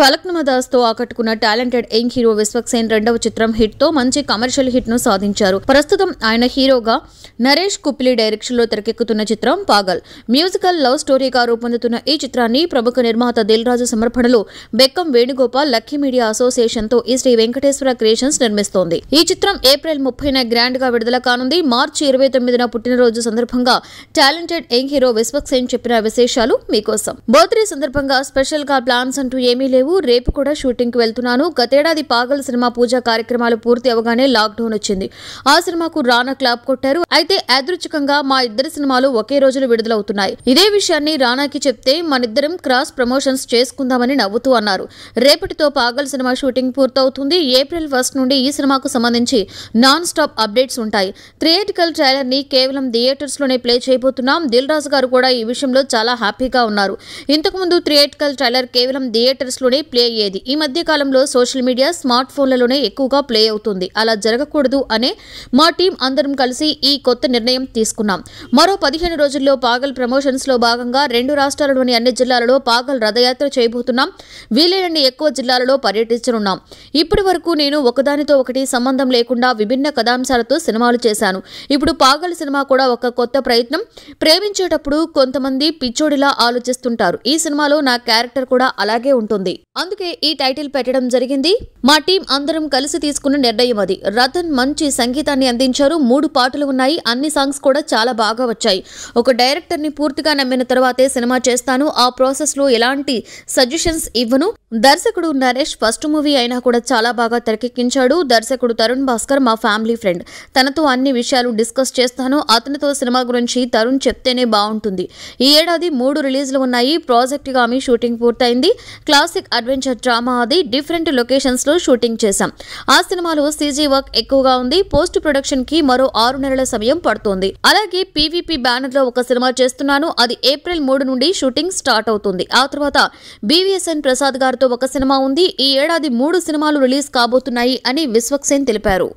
తో ఆకట్టుకున్న talented young hero Vishwak Sen రెండవ చిత్రం హిట్ తో మంచి కమర్షియల్ హిట్ ను సాధించారు ప్రస్తుతం ఆయన హీరోగా నరేష్ కుప్లి లో తెరకెక్కుతున్న చిత్రం పాగల్ మ్యూజికల్ లవ్ స్టోరీగా రూపొందుతున్న ఈ చిత్రాన్ని ప్రముఖ నిర్మాత దిల్ రాజు సమర్పణలో Bekkam Venugopal Lucky Media association తో ఈ శ్రీ వెంకటేశ్వర క్రియేషన్స్ నిర్మిస్తోంది ఈ చిత్రం ఏప్రిల్ ముప్పైన గ్రాండ్ గా విడుదల కానుంది మార్చి ఇరవై తొమ్మిదిన పుట్టినరోజు సందర్భంగా talented young hero Vishwak Sen చెప్పిన విశేషాలు మీకోసం బర్త్డే సందర్భంగా స్పెషల్ గా ప్లాన్స్ అంటూ ఏమీ లేవు లేవు రేపు కూడా షూటింగ్కి వెళ్తున్నాను గతేడాది పాగల్ సినిమా పూజ కార్యక్రమాలు పూర్తి అవగానే లాక్డౌన్ వచ్చింది ఆ సినిమాకు రానా క్లాప్ కొట్టారు అయితే యాదృచ్ఛికంగా మా ఇద్దరి సినిమాలు ఒకే రోజులు విడుదలవుతున్నాయి ఇదే విషయాన్ని రానాకి చెప్తే మనిద్దరం క్రాస్ ప్రమోషన్స్ చేసుకుందామని నవ్వుతూ అన్నారు రేపటితో పాగల్ సినిమా షూటింగ్ పూర్తవుతుంది ఏప్రిల్ ఫస్ట్ నుండి ఈ సినిమాకు సంబంధించి నాన్ స్టాప్ అప్డేట్స్ ఉంటాయి థియేటికల్ ట్రైలర్ ని కేవలం థియేటర్స్ లోనే ప్లే చేయబోతున్నాం దిల్ రాజు గారు కూడా ఈ విషయంలో చాలా హ్యాపీగా ఉన్నారు ఇంతకుముందు థియేటికల్ ట్రైలర్ కేవలం థియేటర్స్ లోనే రోలే ప్లే అయ్యేది ఈ మధ్య కాలంలో సోషల్ మీడియా స్మార్ట్ ఫోన్లలోనే ఎక్కువగా ప్లే అవుతుంది అలా జరగకూడదు అనే మా టీం అందరం కలిసి ఈ కొత్త నిర్ణయం తీసుకున్నాం మరో పదిహేను రోజుల్లో పాగల్ ప్రమోషన్స్లో భాగంగా రెండు రాష్ట్రాలలోని అన్ని జిల్లాలలో పాగల్ రథయాత్ర చేయబోతున్నాం వీలైనన్ని ఎక్కువ జిల్లాలలో పర్యటించనున్నాం ఇప్పటి వరకు నేను ఒకదానితో ఒకటి సంబంధం లేకుండా విభిన్న కథాంశాలతో సినిమాలు చేశాను ఇప్పుడు పాగల్ సినిమా కూడా ఒక కొత్త ప్రయత్నం ప్రేమించేటప్పుడు కొంతమంది పిచ్చోడిలా ఆలోచిస్తుంటారు ఈ సినిమాలో నా క్యారెక్టర్ కూడా అలాగే ఉంటుంది అందుకే ఈ టైటిల్ పెట్టడం జరిగింది మా టీం అందరం కలిసి తీసుకున్న నిర్ణయం అది రతన్ మంచి సంగీతాన్ని అందించారు మూడు పాటలు ఉన్నాయి అన్ని సాంగ్స్ కూడా చాలా బాగా వచ్చాయి ఒక డైరెక్టర్ని పూర్తిగా నమ్మిన తర్వాతే సినిమా చేస్తాను ఆ ప్రాసెస్లో ఎలాంటి సజెషన్స్ ఇవ్వను దర్శకుడు నరేష్ ఫస్ట్ మూవీ అయినా కూడా చాలా బాగా తెరకెక్కించాడు దర్శకుడు తరుణ్ భాస్కర్ మా ఫ్యామిలీ ఫ్రెండ్ తనతో అన్ని విషయాలు డిస్కస్ చేస్తాను అతనితో సినిమా గురించి తరుణ్ చెప్తేనే బాగుంటుంది ఈ ఏడాది మూడు రిలీజ్లు ఉన్నాయి ప్రాజెక్ట్ గామి షూటింగ్ పూర్తయింది క్లాసిక్ అడ్వెంచర్ డ్రామా అది డిఫరెంట్ లొకేషన్స్ లో షూటింగ్ చేశాం ఆ సినిమాలో సీజీ వర్క్ ఎక్కువగా ఉంది పోస్ట్ ప్రొడక్షన్ కి మరో ఆరు నెలల సమయం పడుతోంది అలాగే పీవీపీ లో ఒక సినిమా చేస్తున్నాను అది ఏప్రిల్ మూడు నుండి షూటింగ్ స్టార్ట్ అవుతుంది ఆ తర్వాత బీవీఎస్ఎన్ ప్రసాద్ గారు గారితో ఒక సినిమా ఉంది ఈ ఏడాది మూడు సినిమాలు రిలీజ్ కాబోతున్నాయి అని విశ్వక్సేన్ తెలిపారు